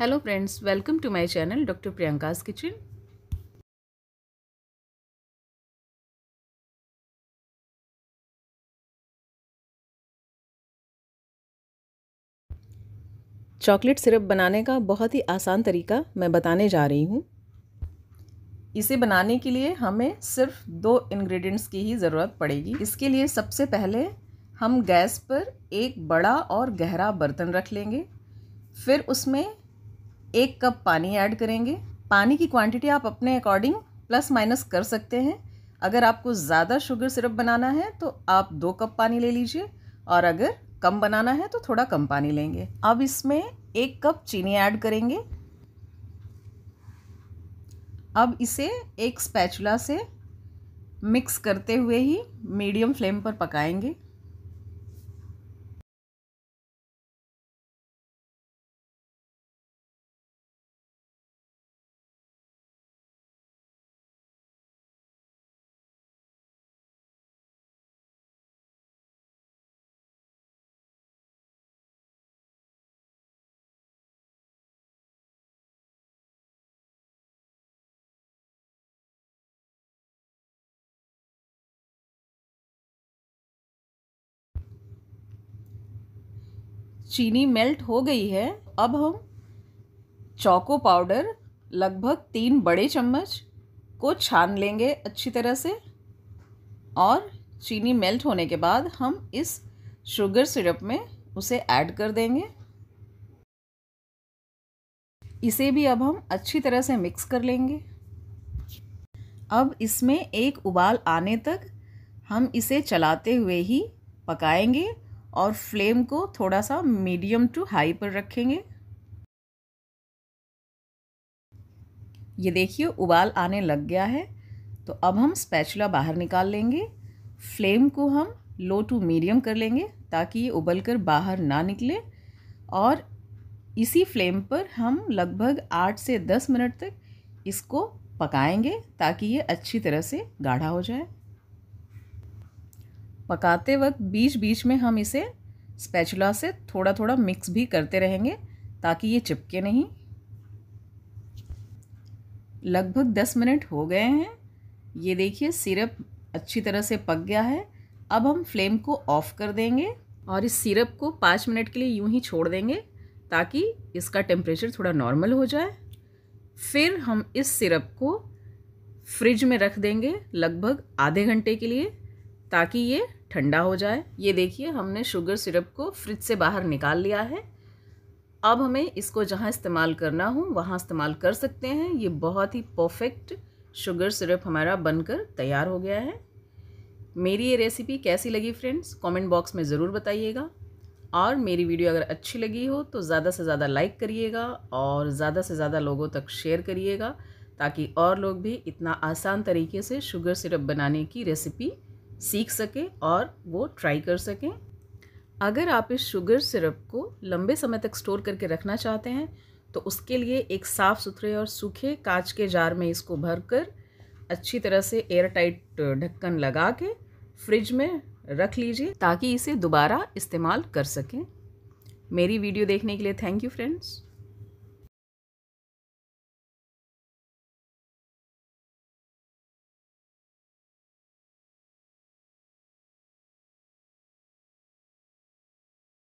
hello friends welcome to my channel doctor Priyanka's kitchen chocolate syrup बनाने का बहुत ही आसान तरीका मैं बताने जा रही हूँ इसे बनाने के लिए हमें सिर्फ दो इंग्रेडिएंट्स की ही ज़रूरत पड़ेगी इसके लिए सबसे पहले हम गैस पर एक बड़ा और गहरा बर्तन रख लेंगे फिर उसमें एक कप पानी ऐड करेंगे पानी की क्वांटिटी आप अपने अकॉर्डिंग प्लस माइनस कर सकते हैं अगर आपको ज़्यादा शुगर सिरप बनाना है तो आप दो कप पानी ले लीजिए और अगर कम बनाना है तो थोड़ा कम पानी लेंगे अब इसमें एक कप चीनी ऐड करेंगे अब इसे एक स्पैचुला से मिक्स करते हुए ही मीडियम फ्लेम पर पकाएंगे चीनी मेल्ट हो गई है अब हम चौको पाउडर लगभग तीन बड़े चम्मच को छान लेंगे अच्छी तरह से और चीनी मेल्ट होने के बाद हम इस शुगर सिरप में उसे ऐड कर देंगे इसे भी अब हम अच्छी तरह से मिक्स कर लेंगे अब इसमें एक उबाल आने तक हम इसे चलाते हुए ही पकाएंगे और फ्लेम को थोड़ा सा मीडियम टू हाई पर रखेंगे ये देखिए उबाल आने लग गया है तो अब हम स्पैचुला बाहर निकाल लेंगे फ्लेम को हम लो टू मीडियम कर लेंगे ताकि ये उबल कर बाहर ना निकले और इसी फ्लेम पर हम लगभग आठ से दस मिनट तक इसको पकाएंगे ताकि ये अच्छी तरह से गाढ़ा हो जाए पकाते वक्त बीच बीच में हम इसे स्पैचुला से थोड़ा थोड़ा मिक्स भी करते रहेंगे ताकि ये चिपके नहीं लगभग दस मिनट हो गए हैं ये देखिए सिरप अच्छी तरह से पक गया है अब हम फ्लेम को ऑफ़ कर देंगे और इस सिरप को पाँच मिनट के लिए यूं ही छोड़ देंगे ताकि इसका टेम्परेचर थोड़ा नॉर्मल हो जाए फिर हम इस सिरप को फ्रिज में रख देंगे लगभग आधे घंटे के लिए ताकि ये ठंडा हो जाए ये देखिए हमने शुगर सिरप को फ्रिज से बाहर निकाल लिया है अब हमें इसको जहाँ इस्तेमाल करना हो वहाँ इस्तेमाल कर सकते हैं ये बहुत ही परफेक्ट शुगर सिरप हमारा बनकर तैयार हो गया है मेरी ये रेसिपी कैसी लगी फ्रेंड्स कमेंट बॉक्स में ज़रूर बताइएगा और मेरी वीडियो अगर अच्छी लगी हो तो ज़्यादा से ज़्यादा लाइक करिएगा और ज़्यादा से ज़्यादा लोगों तक शेयर करिएगा ताकि और लोग भी इतना आसान तरीके से शुगर सिरप बनाने की रेसिपी सीख सकें और वो ट्राई कर सकें अगर आप इस शुगर सिरप को लंबे समय तक स्टोर करके रखना चाहते हैं तो उसके लिए एक साफ़ सुथरे और सूखे कांच के जार में इसको भर कर अच्छी तरह से एयर टाइट ढक्कन लगा के फ्रिज में रख लीजिए ताकि इसे दोबारा इस्तेमाल कर सकें मेरी वीडियो देखने के लिए थैंक यू फ्रेंड्स